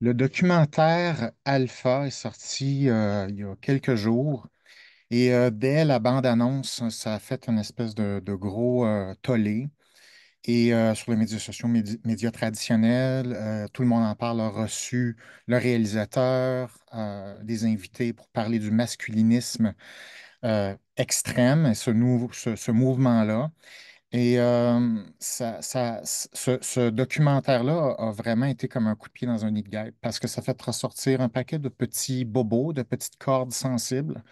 Le documentaire Alpha est sorti euh, il y a quelques jours et euh, dès la bande-annonce, ça a fait une espèce de, gros euh, tollé. Et sur les médias sociaux, médias traditionnels, tout le monde en parle, a reçu le réalisateur, des invités pour parler du masculinisme extrême, ce, ce mouvement-là. Et ça, ce, documentaire-là a vraiment été comme un coup de pied dans un nid de guêpe parce que ça fait ressortir un paquet de petits bobos, de petites cordes sensibles.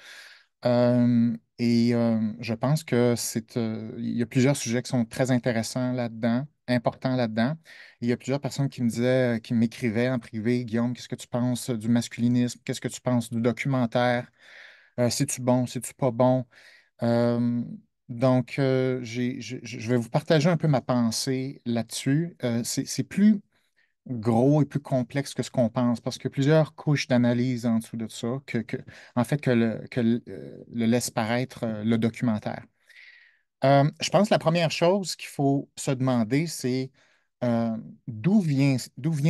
et je pense que c'est, il y a plusieurs sujets qui sont très intéressants là-dedans, importants là-dedans. Il y a plusieurs personnes qui me disaient, euh, qui m'écrivaient en privé, Guillaume, qu'est-ce que tu penses du masculinisme Qu'est-ce que tu penses du documentaire euh, C'est-tu bon C'est-tu pas bon donc, euh, je, vais vous partager un peu ma pensée là-dessus. Euh, c'est, plus gros et plus complexe que ce qu'on pense parce qu'il y a plusieurs couches d'analyse en dessous de ça, que, en fait, que, le, que euh, laisse paraître le documentaire. je pense que la première chose qu'il faut se demander, c'est euh, d'où vient,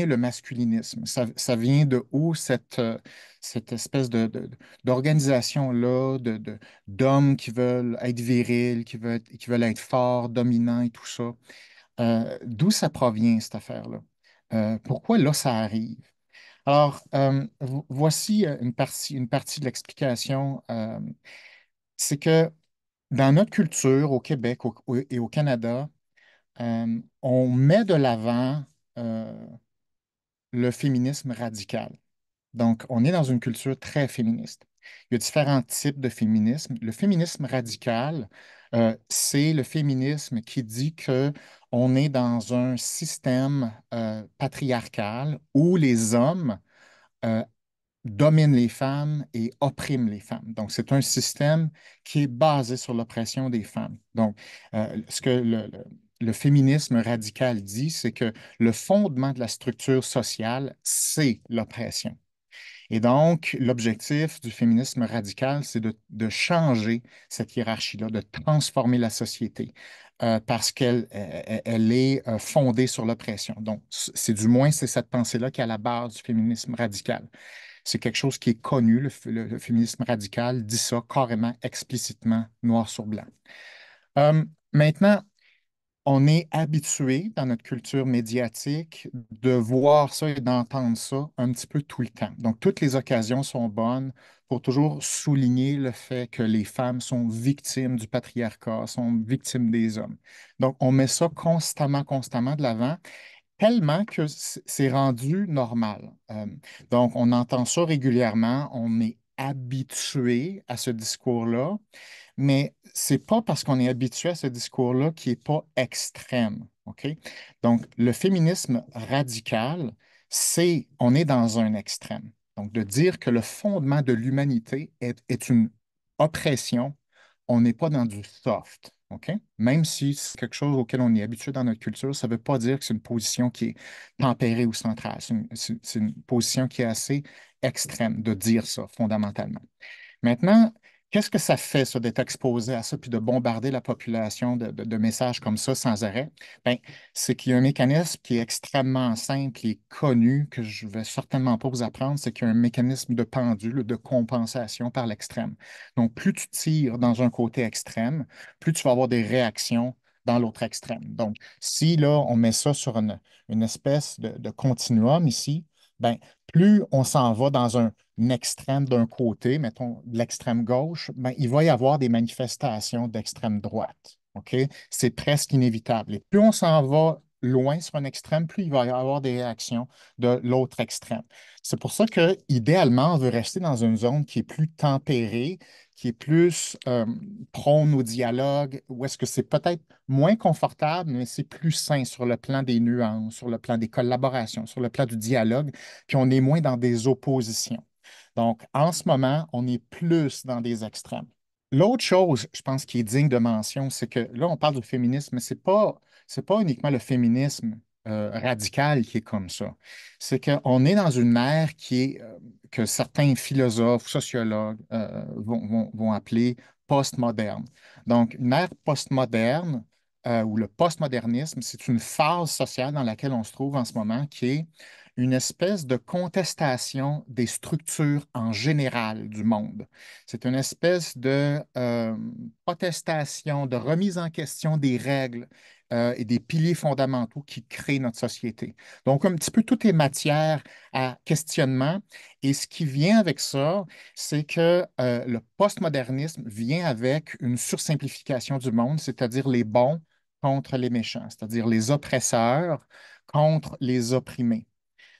le masculinisme? Ça, vient de où cette, euh, cette espèce d'organisation-là, de, d'hommes qui veulent être virils, qui veulent, qui veulent être forts, dominants et tout ça? Euh, d'où ça provient, cette affaire-là? pourquoi là, ça arrive? Alors, voici une partie, une partie de l'explication. c'est que dans notre culture au Québec et au Canada, euh, on met de l'avant euh, le féminisme radical. Donc, on est dans une culture très féministe. Il y a différents types de féminisme. Le féminisme radical, euh, c'est le féminisme qui dit que on est dans un système patriarcal où les hommes dominent les femmes et oppriment les femmes. Donc, c'est un système qui est basé sur l'oppression des femmes. Donc, ce que le le féminisme radical dit, c'est que le fondement de la structure sociale, c'est l'oppression. Et donc, l'objectif du féminisme radical, c'est de, changer cette hiérarchie-là, de transformer la société euh, parce qu'elle euh, euh, elle est fondée sur l'oppression. Donc, c'est du moins, c'est cette pensée-là qui est à la base du féminisme radical. C'est quelque chose qui est connu, le, féminisme radical dit ça carrément, explicitement, noir sur blanc. maintenant, on est habitué dans notre culture médiatique de voir ça et d'entendre ça un petit peu tout le temps. Donc, toutes les occasions sont bonnes pour toujours souligner le fait que les femmes sont victimes du patriarcat, sont victimes des hommes. Donc, on met ça constamment, constamment de l'avant tellement que c'est rendu normal. Euh, donc, on entend ça régulièrement, on est habitué à ce discours-là mais c'est pas parce qu'on est habitué à ce discours-là qui n'est pas extrême. OK? Donc, le féminisme radical, c'est on est dans un extrême. Donc, de dire que le fondement de l'humanité est, une oppression, on n'est pas dans du soft. Même si c'est quelque chose auquel on est habitué dans notre culture, ça ne veut pas dire que c'est une position qui est tempérée ou centrale. C'est une position qui est assez extrême de dire ça fondamentalement. Maintenant, Qu'est-ce que ça fait, ça, d'être exposé à ça, puis de bombarder la population de, messages comme ça sans arrêt? Bien, c'est qu'il y a un mécanisme qui est extrêmement simple et connu, que je ne vais certainement pas vous apprendre, c'est qu'il y a un mécanisme de pendule, de compensation par l'extrême. Donc, plus tu tires dans un côté extrême, plus tu vas avoir des réactions dans l'autre extrême. Donc, si là, on met ça sur une, espèce de, continuum ici, ben, plus on s'en va dans un extrême d'un côté, mettons l'extrême gauche, ben, il va y avoir des manifestations d'extrême droite. C'est presque inévitable. Et plus on s'en va loin sur un extrême, plus il va y avoir des réactions de l'autre extrême. C'est pour ça que, idéalement, on veut rester dans une zone qui est plus tempérée, qui est plus euh, prône au dialogue, où est-ce que c'est peut-être moins confortable, mais c'est plus sain sur le plan des nuances, sur le plan des collaborations, sur le plan du dialogue, puis on est moins dans des oppositions. Donc, en ce moment, on est plus dans des extrêmes. L'autre chose, je pense, qui est digne de mention, c'est que là, on parle de féminisme, mais ce n'est pas c'est pas uniquement le féminisme euh, radical qui est comme ça. C'est qu'on est dans une ère qui est, euh, que certains philosophes, sociologues euh, vont, vont, vont, appeler postmoderne. Donc, une ère postmoderne ou le postmodernisme, c'est une phase sociale dans laquelle on se trouve en ce moment qui est une espèce de contestation des structures en général du monde. C'est une espèce de protestation, de remise en question des règles euh, et des piliers fondamentaux qui créent notre société. Donc, un petit peu, tout est matière à questionnement. Et ce qui vient avec ça, c'est que euh, le postmodernisme vient avec une sursimplification du monde, c'est-à-dire les bons contre les méchants, c'est-à-dire les oppresseurs contre les opprimés.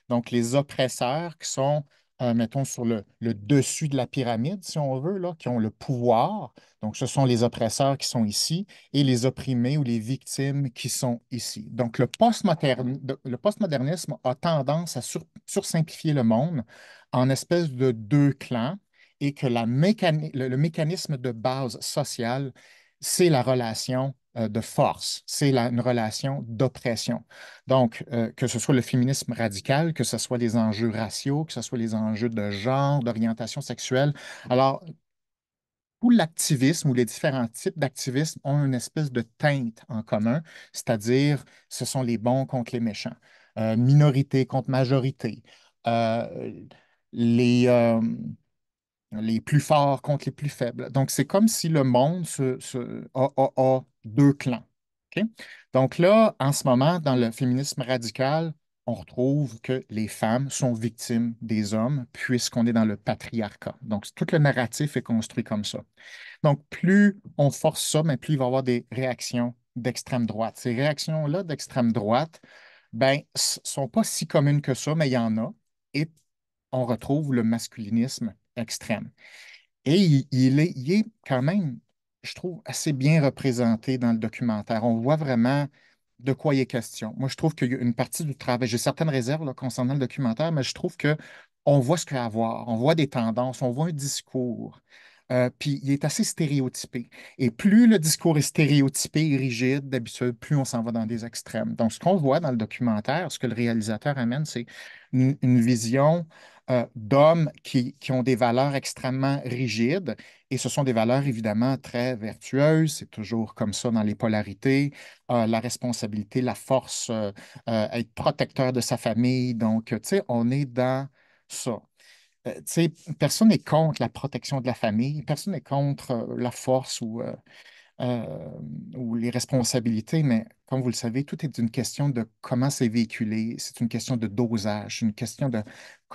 Donc, les oppresseurs qui sont euh, mettons, sur le, dessus de la pyramide, si on veut, là, qui ont le pouvoir. Donc, ce sont les oppresseurs qui sont ici et les opprimés ou les victimes qui sont ici. Donc, le, postmodernisme a tendance à sur, sursimplifier le monde en espèce de deux clans et que la le, le mécanisme de base sociale, c'est la relation euh, de force, c'est une relation d'oppression. Donc, euh, que ce soit le féminisme radical, que ce soit les enjeux raciaux, que ce soit les enjeux de genre, d'orientation sexuelle. Alors, tout l'activisme ou les différents types d'activisme ont une espèce de teinte en commun, c'est-à-dire ce sont les bons contre les méchants, euh, minorité contre majorité, les les plus forts contre les plus faibles. Donc, c'est comme si le monde se, deux clans. Donc là, en ce moment, dans le féminisme radical, on retrouve que les femmes sont victimes des hommes puisqu'on est dans le patriarcat. Donc, tout le narratif est construit comme ça. Donc, plus on force ça, mais plus il va y avoir des réactions d'extrême droite. Ces réactions-là d'extrême droite, ben, sont pas si communes que ça, mais il y en a. Et on retrouve le masculinisme extrême. Et il, est, il est quand même je trouve, assez bien représenté dans le documentaire. On voit vraiment de quoi il est question. Moi, je trouve qu'il y a une partie du travail, j'ai certaines réserves concernant le documentaire, mais je trouve qu'on voit ce qu'il y a à voir, on voit des tendances, on voit un discours. Euh, puis il est assez stéréotypé. Et plus le discours est stéréotypé et rigide, d'habitude, plus on s'en va dans des extrêmes. Donc, ce qu'on voit dans le documentaire, ce que le réalisateur amène, c'est une vision euh, d'hommes qui, ont des valeurs extrêmement rigides. Et ce sont des valeurs évidemment très vertueuses. C'est toujours comme ça dans les polarités. Euh, la responsabilité, la force, à euh, être protecteur de sa famille. Donc, tu sais, on est dans ça. sais personne n'est contre la protection de la famille, personne n'est contre la force ou, ou les responsabilités, mais comme vous le savez, tout est une question de comment c'est véhiculé, c'est une question de dosage, une question de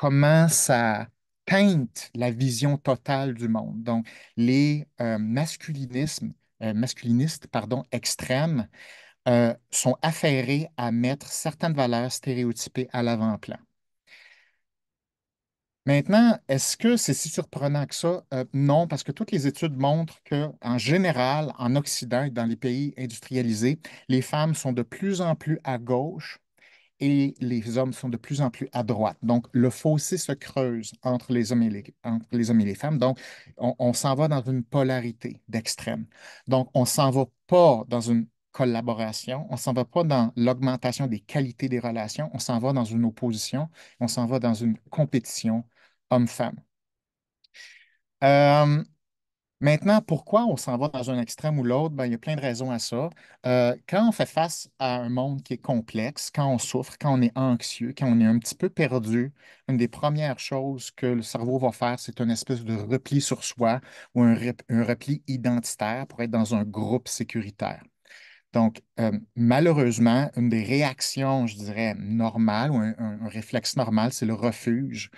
comment ça teinte la vision totale du monde. Donc, les euh, masculinismes, euh, masculinistes pardon, extrêmes euh, sont affairés à mettre certaines valeurs stéréotypées à l'avant-plan. Maintenant, est-ce que c'est si surprenant que ça? non, parce que toutes les études montrent qu'en général, en Occident et dans les pays industrialisés, les femmes sont de plus en plus à gauche et les hommes sont de plus en plus à droite. Donc, le fossé se creuse entre les hommes et les, entre les, hommes et les femmes. Donc, on, s'en va dans une polarité d'extrême. Donc, on s'en va pas dans une collaboration, on s'en va pas dans l'augmentation des qualités des relations, on s'en va dans une opposition, on s'en va dans une compétition homme-femme. Euh, Maintenant, pourquoi on s'en va dans un extrême ou l'autre? Ben, il y a plein de raisons à ça. Euh, quand on fait face à un monde qui est complexe, quand on souffre, quand on est anxieux, quand on est un petit peu perdu, une des premières choses que le cerveau va faire, c'est une espèce de repli sur soi ou un, repli identitaire pour être dans un groupe sécuritaire. Donc, euh, malheureusement, une des réactions, je dirais, normales ou un, réflexe normal, c'est le refuge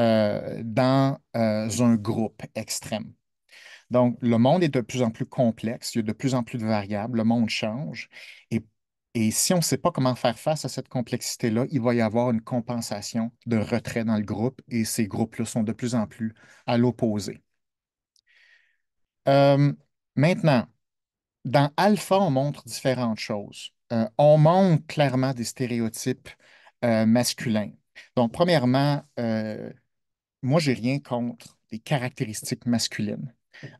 euh, dans un groupe extrême. Donc, le monde est de plus en plus complexe, il y a de plus en plus de variables, le monde change. Et, si on ne sait pas comment faire face à cette complexité-là, il va y avoir une compensation de retrait dans le groupe et ces groupes-là sont de plus en plus à l'opposé. Euh, maintenant, dans Alpha, on montre différentes choses. Euh, on montre clairement des stéréotypes euh, masculins. Donc, premièrement, moi, je n'ai rien contre les caractéristiques masculines.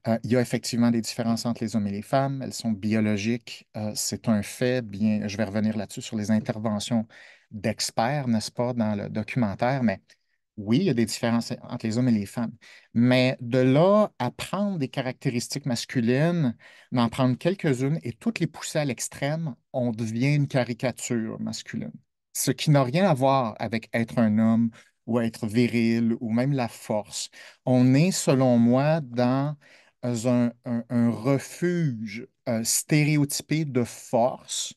Euh, il y a effectivement des différences entre les hommes et les femmes. Elles sont biologiques. Euh, c'est un fait. Bien, je vais revenir là-dessus sur les interventions d'experts, n'est-ce pas, dans le documentaire. Mais oui, il y a des différences entre les hommes et les femmes. Mais de là à prendre des caractéristiques masculines, d'en prendre quelques-unes et toutes les pousser à l'extrême, on devient une caricature masculine. Ce qui n'a rien à voir avec être un homme ou être viril ou même la force. On est, selon moi, dans un, refuge euh, stéréotypé de force.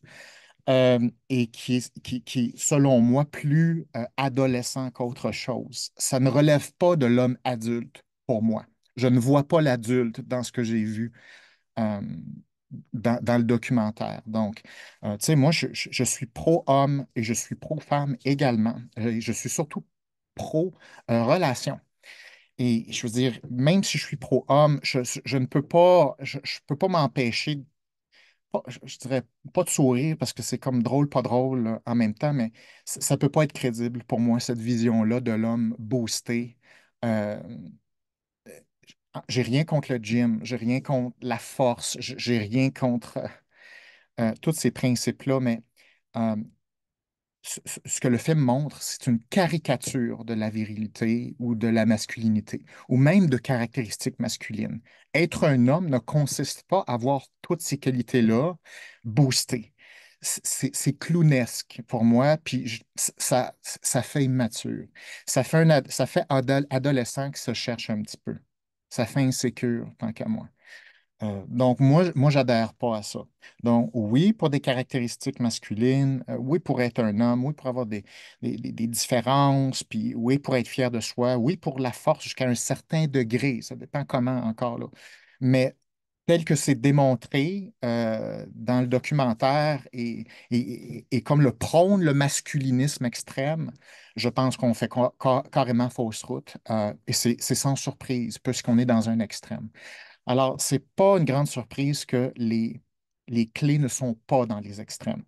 Euh, et qui est, qui, qui, selon moi, plus euh, adolescent qu'autre chose. Ça ne relève pas de l'homme adulte pour moi. Je ne vois pas l'adulte dans ce que j'ai vu dans, dans, le documentaire. Donc, tu sais, moi, je, je suis pro-homme et je suis pro-femme également. Je suis surtout pro relation. Et je veux dire, même si je suis pro-homme, je, ne peux pas, je, peux pas m'empêcher, je, dirais pas de sourire parce que c'est comme drôle, pas drôle en même temps, mais ça ne peut pas être crédible pour moi, cette vision-là de l'homme boosté. Euh, j'ai rien contre le gym, j'ai rien contre la force, j'ai rien contre euh, tous ces principes-là, mais euh, ce que le film montre, c'est une caricature de la virilité ou de la masculinité, ou même de caractéristiques masculines. Être un homme ne consiste pas à avoir toutes ces qualités-là boostées. C'est clownesque pour moi, puis ça, fait immature. Ça fait, ça fait adolescent qui se cherche un petit peu. Ça fait insécure, tant qu'à moi. Euh, donc, moi, moi j'adhère pas à ça. Donc, oui, pour des caractéristiques masculines, euh, oui, pour être un homme, oui, pour avoir des, différences, puis oui, pour être fier de soi, oui, pour la force jusqu'à un certain degré, ça dépend comment encore là. Mais tel que c'est démontré euh, dans le documentaire et, comme le prône le masculinisme extrême, je pense qu'on fait carrément fausse route. et c'est sans surprise, puisqu'on est dans un extrême. Alors, ce n'est pas une grande surprise que les, les clés ne sont pas dans les extrêmes.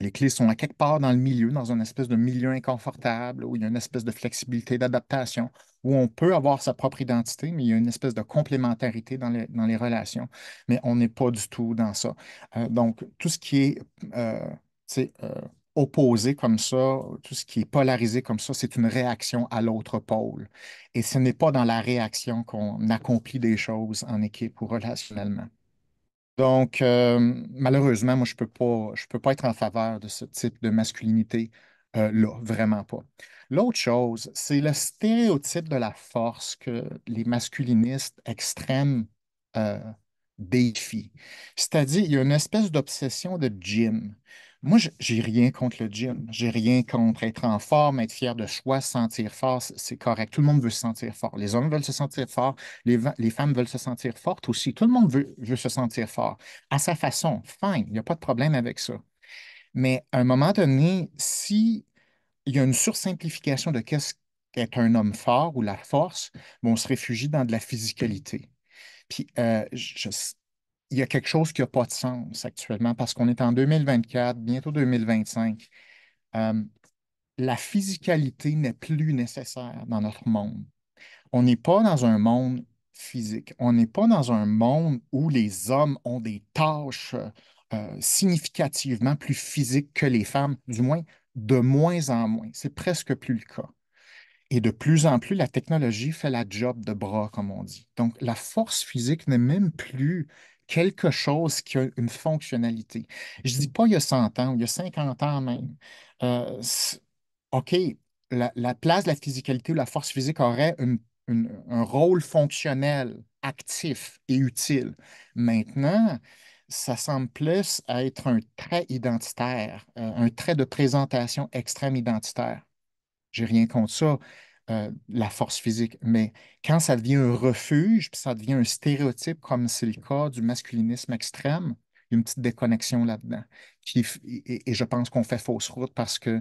Les clés sont à quelque part dans le milieu, dans une espèce de milieu inconfortable, où il y a une espèce de flexibilité, d'adaptation, où on peut avoir sa propre identité, mais il y a une espèce de complémentarité dans les, dans les relations. Mais on n'est pas du tout dans ça. Euh, donc, tout ce qui est euh, euh, opposé comme ça, tout ce qui est polarisé comme ça, c'est une réaction à l'autre pôle. Et ce n'est pas dans la réaction qu'on accomplit des choses en équipe ou relationnellement. Donc, euh, malheureusement, moi, je ne peux, pas, peux pas être en faveur de ce type de masculinité. Euh, là, vraiment pas. L'autre chose, c'est le stéréotype de la force que les masculinistes extrêmes euh, défient. C'est-à-dire, il y a une espèce d'obsession de gym. Moi, j'ai rien contre le gym. J'ai rien contre être en forme, être fier de soi, sentir fort. C'est correct. Tout le monde veut se sentir fort. Les hommes veulent se sentir fort. Les, femmes veulent se sentir fortes aussi. Tout le monde veut, veut se sentir fort. À sa façon, fine. Il n'y a pas de problème avec ça. Mais à un moment donné, si il y a une sursimplification de qu'est-ce qu'être un homme fort ou la force, ben, on se réfugie dans de la physicalité. Puis, euh, je, il y a quelque chose qui n'a pas de sens actuellement parce qu'on est en 2024, bientôt 2025. Euh, la physicalité n'est plus nécessaire dans notre monde. On n'est pas dans un monde physique. On n'est pas dans un monde où les hommes ont des tâches euh, significativement plus physiques que les femmes, du moins de moins en moins. C'est presque plus le cas. Et de plus en plus, la technologie fait la job de bras, comme on dit. Donc, la force physique n'est même plus quelque chose qui a une fonctionnalité. Je ne dis pas il y a 100 ans, il y a 50 ans même. Euh, OK, la, place de la physicalité ou la force physique aurait une, un rôle fonctionnel, actif et utile. Maintenant, ça semble plus être un trait identitaire, euh, un trait de présentation extrême identitaire. J'ai rien contre ça, euh, la force physique. Mais quand ça devient un refuge, puis ça devient un stéréotype, comme c'est le cas du masculinisme extrême, il y a une petite déconnexion là-dedans. et, je pense qu'on fait fausse route parce que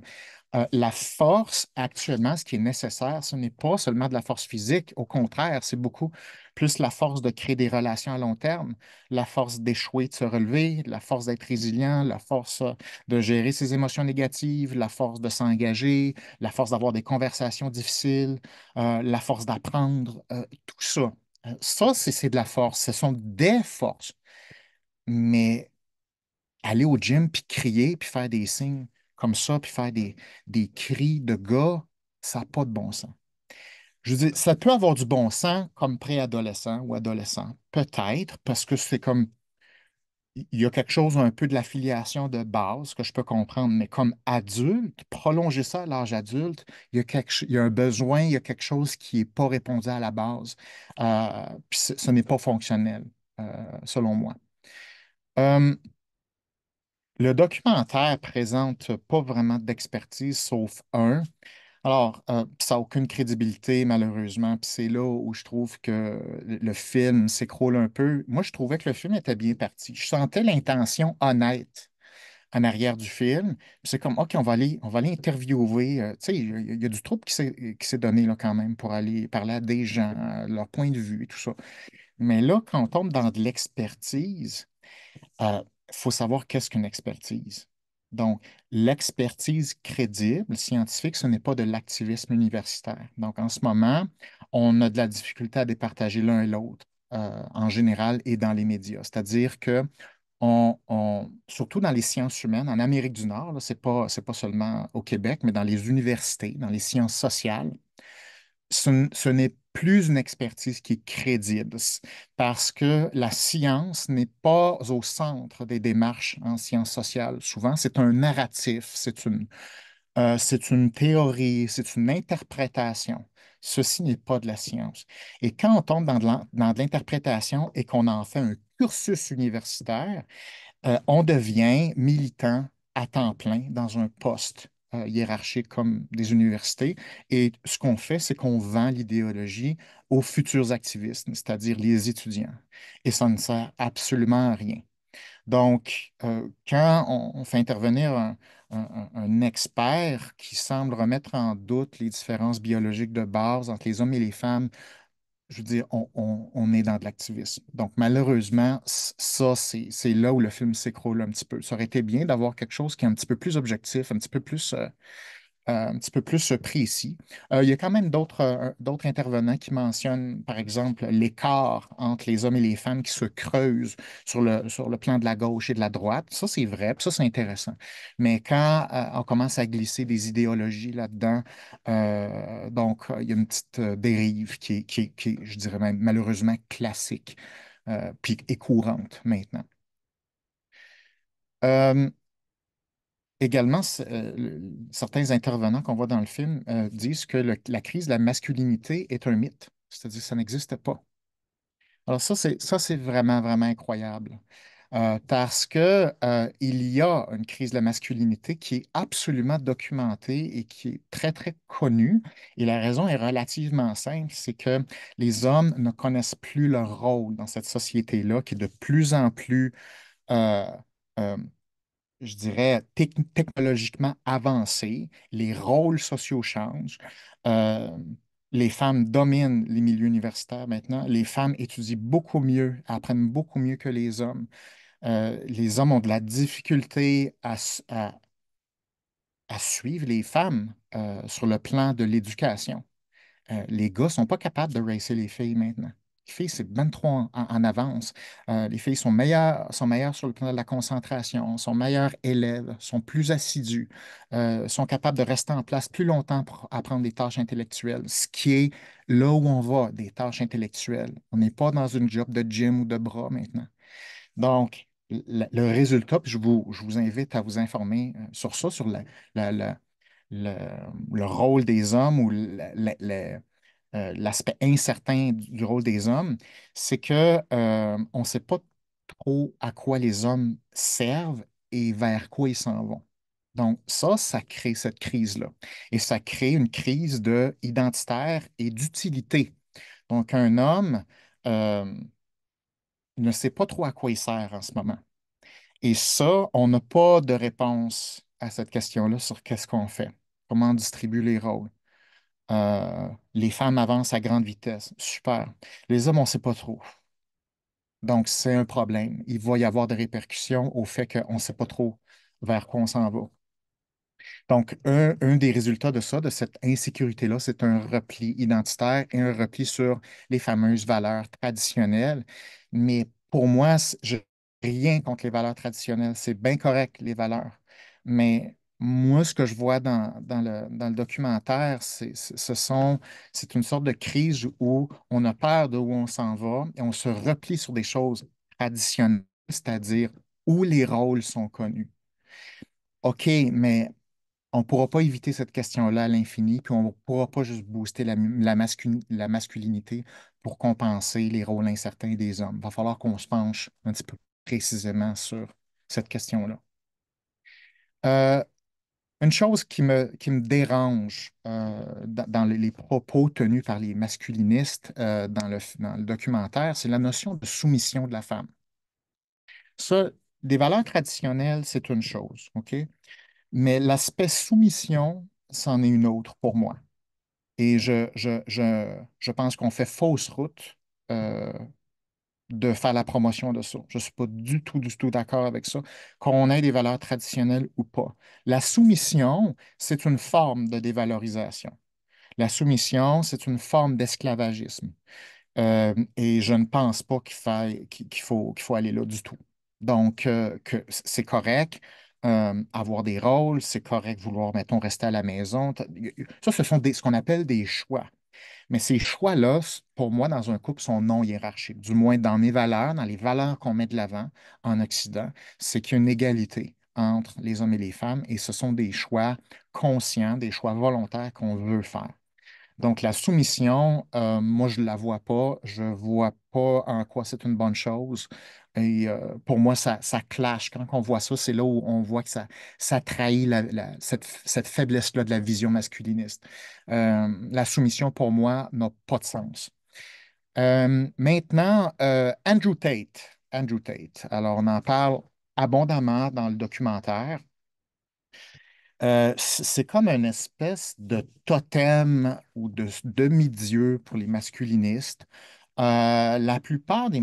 euh, la force, actuellement, ce qui est nécessaire, ce n'est pas seulement de la force physique. Au contraire, c'est beaucoup plus la force de créer des relations à long terme, la force d'échouer, de se relever, la force d'être résilient, la force euh, de gérer ses émotions négatives, la force de s'engager, la force d'avoir des conversations difficiles, euh, la force d'apprendre, tout ça. Ça, c'est de la force. Ce sont des forces. Mais aller au gym, puis crier, puis faire des signes, comme ça, puis faire des, cris de gars, ça n'a pas de bon sens. Je veux dire, ça peut avoir du bon sens comme préadolescent ou adolescent, peut-être, parce que c'est comme il y a quelque chose un peu de l'affiliation de base que je peux comprendre, mais comme adulte, prolonger ça à l'âge adulte, il y, a quelque, il y a un besoin, il y a quelque chose qui n'est pas répondu à la base. Euh, puis ce, n'est pas fonctionnel, euh, selon moi. Euh, le documentaire présente pas vraiment d'expertise, sauf un. Alors, euh, ça n'a aucune crédibilité, malheureusement. Puis c'est là où je trouve que le film s'écroule un peu. Moi, je trouvais que le film était bien parti. Je sentais l'intention honnête en arrière du film. C'est comme, OK, on va aller, on va aller interviewer. Euh, tu sais, il y, a du trouble qui s'est donné là, quand même pour aller parler à des gens, euh, leur point de vue et tout ça. Mais là, quand on tombe dans de l'expertise, euh, faut savoir qu'est-ce qu'une expertise. Donc, l'expertise crédible, scientifique, ce n'est pas de l'activisme universitaire. Donc, en ce moment, on a de la difficulté à départager l'un et l'autre euh, en général et dans les médias. C'est-à-dire que on, surtout dans les sciences humaines, en Amérique du Nord, ce n'est pas, pas seulement au Québec, mais dans les universités, dans les sciences sociales, ce, ce n'est plus une expertise qui est crédible, parce que la science n'est pas au centre des démarches en sciences sociales. Souvent, c'est un narratif, c'est une, euh, une théorie, c'est une interprétation. Ceci n'est pas de la science. Et quand on tombe dans de l'interprétation et qu'on en fait un cursus universitaire, euh, on devient militant à temps plein dans un poste euh, hiérarchiques comme des universités. Et ce qu'on fait, c'est qu'on vend l'idéologie aux futurs activistes, c'est-à-dire les étudiants. Et ça ne sert absolument à rien. Donc, euh, quand on, fait intervenir un, expert qui semble remettre en doute les différences biologiques de base entre les hommes et les femmes je veux dire, on, est dans de l'activisme. Donc, malheureusement, ça, c'est là où le film s'écroule un petit peu. Ça aurait été bien d'avoir quelque chose qui est un petit peu plus objectif, un petit peu plus euh, un petit peu plus euh, précis. Euh, il y a quand même euh, d'autres intervenants qui mentionnent, par exemple, l'écart entre les hommes et les femmes qui se creuse sur le, sur le plan de la gauche et de la droite. Ça, c'est vrai, ça, c'est intéressant. Mais quand on commence à glisser des idéologies là-dedans, donc, il y a une petite dérive qui est, qui je dirais même, malheureusement classique puis, et courante maintenant. Euh, Également, euh, certains intervenants qu'on voit dans le film euh, disent que la crise de la masculinité est un mythe, c'est-à-dire que ça n'existe pas. Alors ça, c'est, vraiment, vraiment incroyable. Euh, parce qu'il il y a une crise de la masculinité qui est absolument documentée et qui est très, très connue. Et la raison est relativement simple, c'est que les hommes ne connaissent plus leur rôle dans cette société-là, qui est de plus en plus je dirais, technologiquement avancé, les rôles sociaux changent. Euh, les femmes dominent les milieux universitaires maintenant. Les femmes étudient beaucoup mieux, apprennent beaucoup mieux que les hommes. Euh, les hommes ont de la difficulté à, suivre les femmes euh, sur le plan de l'éducation. les gars ne sont pas capables de racer les filles maintenant. Les filles, c'est 23 en, en avance. Euh, les filles sont meilleures, sont meilleures sur le plan de la concentration, sont meilleures élèves, sont plus assidus euh, sont capables de rester en place plus longtemps pour apprendre des tâches intellectuelles, ce qui est là où on va, des tâches intellectuelles. On n'est pas dans une job de gym ou de bras maintenant. Donc, le, résultat, je vous, je vous invite à vous informer euh, sur ça, sur le, rôle des hommes ou les euh, l'aspect incertain du, rôle des hommes, c'est que euh, on ne sait pas trop à quoi les hommes servent et vers quoi ils s'en vont. Donc ça, ça crée cette crise-là. Et ça crée une crise de identitaire et d'utilité. Donc un homme euh, ne sait pas trop à quoi il sert en ce moment. Et ça, on n'a pas de réponse à cette question-là sur qu'est-ce qu'on fait, comment on distribue les rôles. Euh, les femmes avancent à grande vitesse. Super. Les hommes, on ne sait pas trop. Donc, c'est un problème. Il va y avoir des répercussions au fait qu'on ne sait pas trop vers quoi on s'en va. Donc, un, des résultats de ça, de cette insécurité-là, c'est un repli identitaire et un repli sur les fameuses valeurs traditionnelles. Mais pour moi, je, rien contre les valeurs traditionnelles. C'est bien correct, les valeurs. Mais moi, ce que je vois dans, le, documentaire, c'est ce sont, c'est une sorte de crise où on a peur de où on s'en va et on se replie sur des choses traditionnelles, c'est-à-dire où les rôles sont connus. OK, mais on ne pourra pas éviter cette question-là à l'infini, puis on ne pourra pas juste booster la, masculinité pour compenser les rôles incertains des hommes. Il va falloir qu'on se penche un petit peu précisément sur cette question-là. Euh, une chose qui me, qui me dérange euh, dans, les, propos tenus par les masculinistes euh, dans, le, dans, le, documentaire, c'est la notion de soumission de la femme. Ça, des valeurs traditionnelles, c'est une chose, OK? Mais l'aspect soumission, c'en est une autre pour moi. Et je, je, je, je pense qu'on fait fausse route euh, de faire la promotion de ça. Je ne suis pas du tout, du tout d'accord avec ça, qu'on ait des valeurs traditionnelles ou pas. La soumission, c'est une forme de dévalorisation. La soumission, c'est une forme d'esclavagisme. Euh, et je ne pense pas qu'il qu'il faut, qu'il faut aller là du tout. Donc, euh, c'est correct. Euh, avoir des rôles, c'est correct vouloir, mettons, rester à la maison. Ça, ce sont des, ce qu'on appelle des choix. Mais ces choix-là, pour moi, dans un couple, sont non hiérarchiques. Du moins, dans mes valeurs, dans les valeurs qu'on met de l'avant en Occident, c'est qu'il y a une égalité entre les hommes et les femmes et ce sont des choix conscients, des choix volontaires qu'on veut faire. Donc, la soumission, euh, moi, je ne la vois pas. Je ne vois pas en quoi c'est une bonne chose. Et euh, pour moi, ça, ça clash. Quand on voit ça, c'est là où on voit que ça, ça trahit cette, faiblesse-là de la vision masculiniste. Euh, la soumission, pour moi, n'a pas de sens. Euh, maintenant, Andrew Tate. Andrew Tate. Alors, on en parle abondamment dans le documentaire. c'est comme une espèce de totem ou de demi-dieu pour les masculinistes. Euh, la plupart des,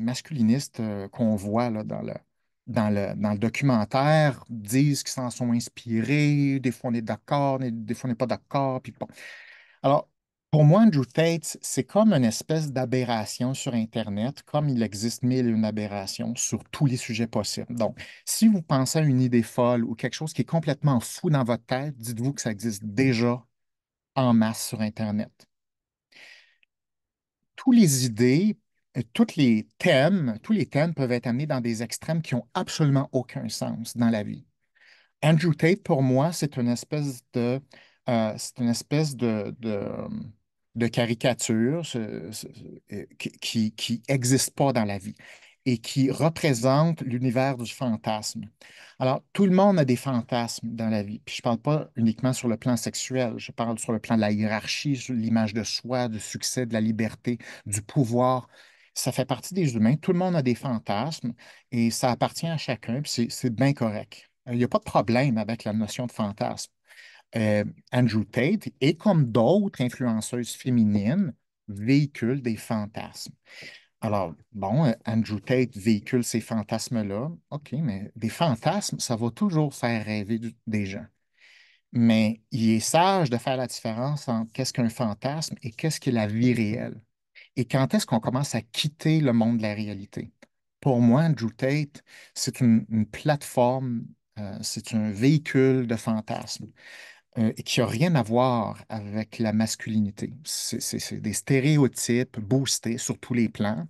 masculinistes euh, qu'on voit dans, le, documentaire disent qu'ils s'en sont inspirés, des fois on est d'accord, des fois on n'est pas d'accord. Alors, pour moi, Andrew Tate, c'est comme une espèce d'aberration sur Internet, comme il existe mille une aberrations sur tous les sujets possibles. Donc, si vous pensez à une idée folle ou quelque chose qui est complètement fou dans votre tête, dites-vous que ça existe déjà en masse sur Internet toutes les idées, euh, tous les thèmes, tous les thèmes peuvent être amenés dans des extrêmes qui n'ont absolument aucun sens dans la vie. Andrew Tate, pour moi, c'est une espèce de euh, c'est une espèce de, de, caricature euh, qui n'existe pas dans la vie et qui représente l'univers du fantasme. Alors, tout le monde a des fantasmes dans la vie. Puis je ne parle pas uniquement sur le plan sexuel, je parle sur le plan de la hiérarchie, sur l'image de soi, du succès, de la liberté, du pouvoir. Ça fait partie des humains. Tout le monde a des fantasmes et ça appartient à chacun, puis c'est bien correct. Euh, il n'y a pas de problème avec la notion de fantasme. Euh, Andrew Tate et comme d'autres influenceuses féminines véhiculent des fantasmes. Alors, bon, euh, Andrew Tate véhicule ces fantasmes-là. OK, mais des fantasmes, ça va toujours faire rêver des gens. Mais il est sage de faire la différence entre qu'est-ce qu'un fantasme et qu'est-ce que la vie réelle. Et quand est-ce qu'on commence à quitter le monde de la réalité? Pour moi, Andrew Tate, c'est une, plateforme euh, c'est un véhicule de fantasmes. Euh, et qui n'a rien à voir avec la masculinité. C'est des stéréotypes boostés sur tous les plans.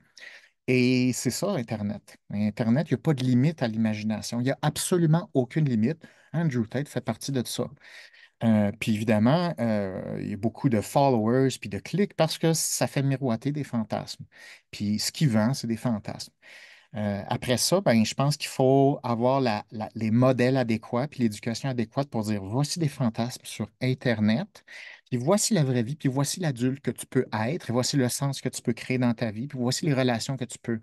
Et c'est ça, Internet. Internet, il n'y a pas de limite à l'imagination. Il n'y a absolument aucune limite. Andrew Tate fait partie de ça. Euh, puis évidemment, euh, il y a beaucoup de followers puis de clics parce que ça fait miroiter des fantasmes. Puis ce qui vend, c'est des fantasmes. Euh, après ça, ben, je pense qu'il faut avoir les modèles adéquats puis l'éducation adéquate pour dire voici des fantasmes sur Internet, puis voici la vraie vie, puis voici l'adulte que tu peux être, et voici le sens que tu peux créer dans ta vie, puis voici les relations que tu peux,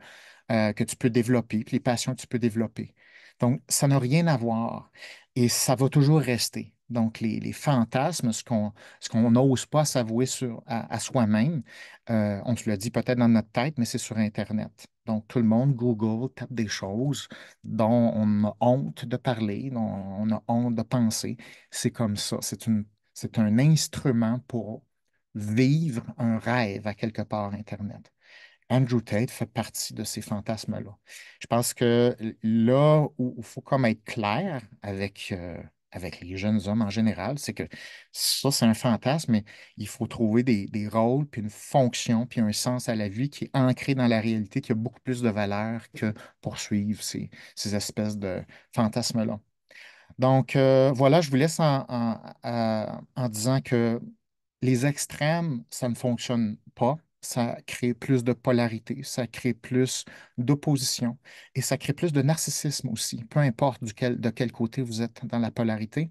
euh, que tu peux développer, puis les passions que tu peux développer. Donc, ça n'a rien à voir et ça va toujours rester donc les, fantasmes, ce qu'on n'ose pas s'avouer à, à soi-même. Euh, on se le dit peut-être dans notre tête, mais c'est sur Internet. Donc, tout le monde, Google, tape des choses dont on a honte de parler, dont on a honte de penser. C'est comme ça. C'est un instrument pour vivre un rêve à quelque part Internet. Andrew Tate fait partie de ces fantasmes-là. Je pense que là où il faut comme être clair avec, euh, avec les jeunes hommes en général, c'est que ça, c'est un fantasme, mais il faut trouver des, rôles, puis une fonction, puis un sens à la vie qui est ancré dans la réalité, qui a beaucoup plus de valeur que poursuivre ces, espèces de fantasmes-là. Donc, euh, voilà, je vous laisse en disant que les extrêmes, ça ne fonctionne pas ça crée plus de polarité, ça crée plus d'opposition et ça crée plus de narcissisme aussi, peu importe de quel côté vous êtes dans la polarité.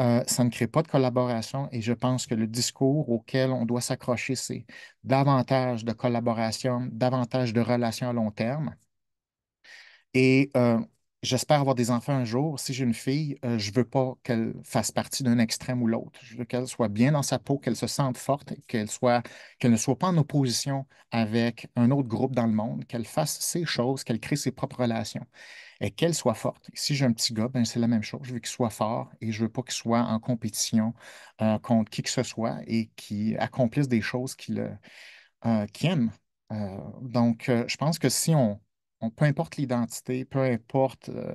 Euh, ça ne crée pas de collaboration et je pense que le discours auquel on doit s'accrocher, c'est davantage de collaboration, davantage de relations à long terme. Et euh, j'espère avoir des enfants un jour. Si j'ai une fille, euh, je ne veux pas qu'elle fasse partie d'un extrême ou l'autre. Je veux qu'elle soit bien dans sa peau, qu'elle se sente forte, qu'elle soit, qu'elle ne soit pas en opposition avec un autre groupe dans le monde, qu'elle fasse ses choses, qu'elle crée ses propres relations et qu'elle soit forte. Si j'ai un petit gars, ben c'est la même chose. Je veux qu'il soit fort et je ne veux pas qu'il soit en compétition euh, contre qui que ce soit et qu'il accomplisse des choses qu'il euh, aime. donc, je pense que si on, peu importe l'identité, peu importe euh,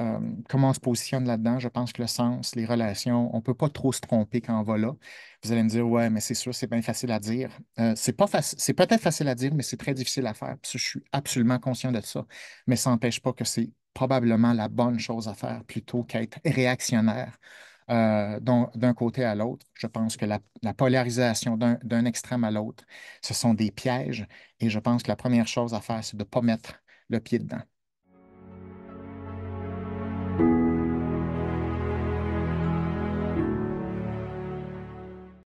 euh, comment on se positionne là-dedans, je pense que le sens, les relations, on ne peut pas trop se tromper quand on va là. Vous allez me dire, ouais, mais c'est sûr, c'est bien facile à dire. Euh, c'est peut-être facile à dire, mais c'est très difficile à faire. je suis absolument conscient de ça, mais ça n'empêche pas que c'est probablement la bonne chose à faire plutôt qu'être réactionnaire. d'un côté à l'autre. Je pense que la, la polarisation d'un extrême à l'autre, ce sont des pièges. Et je pense que la première chose à faire, c'est de ne pas mettre le pied dedans.